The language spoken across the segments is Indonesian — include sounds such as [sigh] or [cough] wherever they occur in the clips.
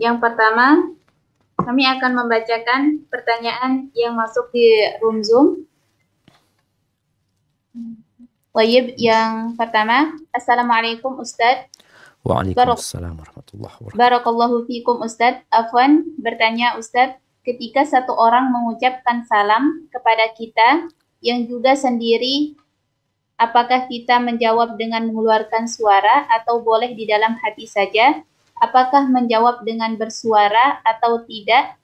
Yang pertama, kami akan membacakan pertanyaan yang masuk di room Zoom. Wajib yang pertama, Assalamualaikum Ustaz. Waalaikumsalam warahmatullahi wabarakatuh. Barakallahu fikum Ustaz. Afwan bertanya Ustaz, ketika satu orang mengucapkan salam kepada kita yang juga sendiri, apakah kita menjawab dengan mengeluarkan suara atau boleh di dalam hati saja? apakah menjawab dengan bersuara atau tidak,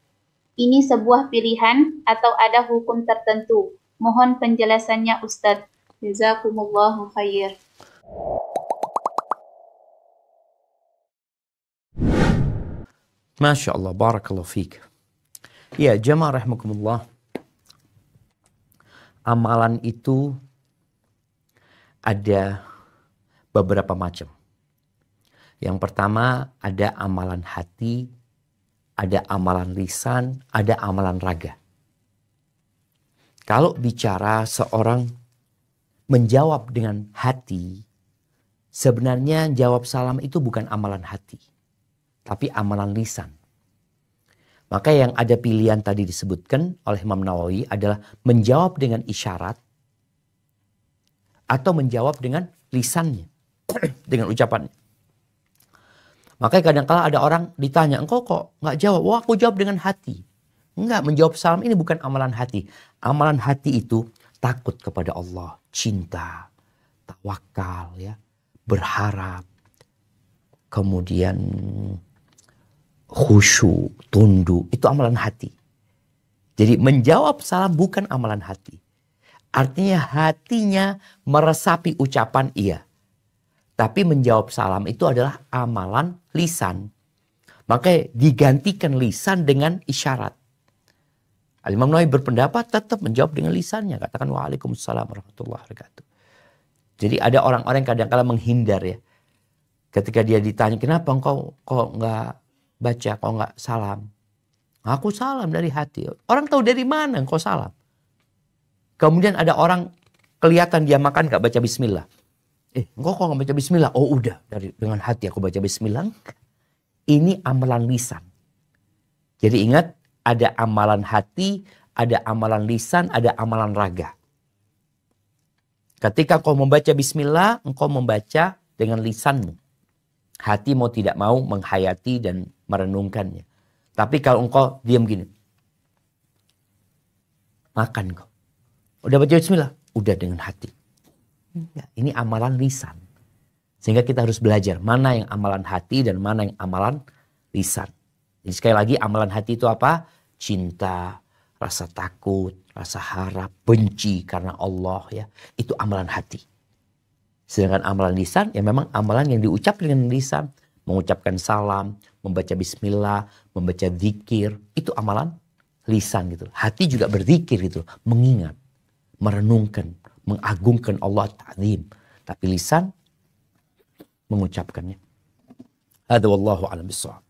ini sebuah pilihan atau ada hukum tertentu. Mohon penjelasannya Ustadz. Jazakumullahu khair. Masya Allah, barakallahu fiqh. Ya, jemaah rahmukumullah. Amalan itu ada beberapa macam. Yang pertama ada amalan hati, ada amalan lisan, ada amalan raga. Kalau bicara seorang menjawab dengan hati, sebenarnya jawab salam itu bukan amalan hati, tapi amalan lisan. Maka yang ada pilihan tadi disebutkan oleh Imam Nawawi adalah menjawab dengan isyarat atau menjawab dengan lisannya, [clears throat] dengan ucapannya. Makanya kadang-kala ada orang ditanya, engkau kok nggak jawab? Wah aku jawab dengan hati. Enggak, menjawab salam ini bukan amalan hati. Amalan hati itu takut kepada Allah, cinta, tawakal, ya, berharap, kemudian khusyuk, tunduk, itu amalan hati. Jadi menjawab salam bukan amalan hati. Artinya hatinya meresapi ucapan iya. Tapi menjawab salam itu adalah amalan lisan. Maka digantikan lisan dengan isyarat. Al-Imam Nawawi berpendapat tetap menjawab dengan lisannya. Katakan waalaikumsalam warahmatullahi wabarakatuh. Jadi ada orang-orang yang kadang-kala menghindar ya. Ketika dia ditanya kenapa engkau kok nggak baca, kok nggak salam. Aku salam dari hati. Orang tahu dari mana engkau salam. Kemudian ada orang kelihatan dia makan nggak baca bismillah eh engkau kok nggak baca bismillah, oh udah dari dengan hati aku baca bismillah. Ini amalan lisan. Jadi ingat ada amalan hati, ada amalan lisan, ada amalan raga. Ketika kau membaca bismillah, engkau membaca dengan lisanmu. Hati mau tidak mau menghayati dan merenungkannya. Tapi kalau engkau diam gini, makan kau. Udah baca bismillah? Udah dengan hati. Ya, ini amalan lisan. Sehingga kita harus belajar mana yang amalan hati dan mana yang amalan lisan. Jadi sekali lagi amalan hati itu apa? Cinta, rasa takut, rasa harap, benci karena Allah ya. Itu amalan hati. Sedangkan amalan lisan ya memang amalan yang diucap dengan lisan. Mengucapkan salam, membaca bismillah, membaca zikir. Itu amalan lisan gitu. Hati juga berzikir gitu. Mengingat, merenungkan, mengagungkan Allah ta'zim. Tapi lisan mengucapkannya. ada wallahu alam bisawab.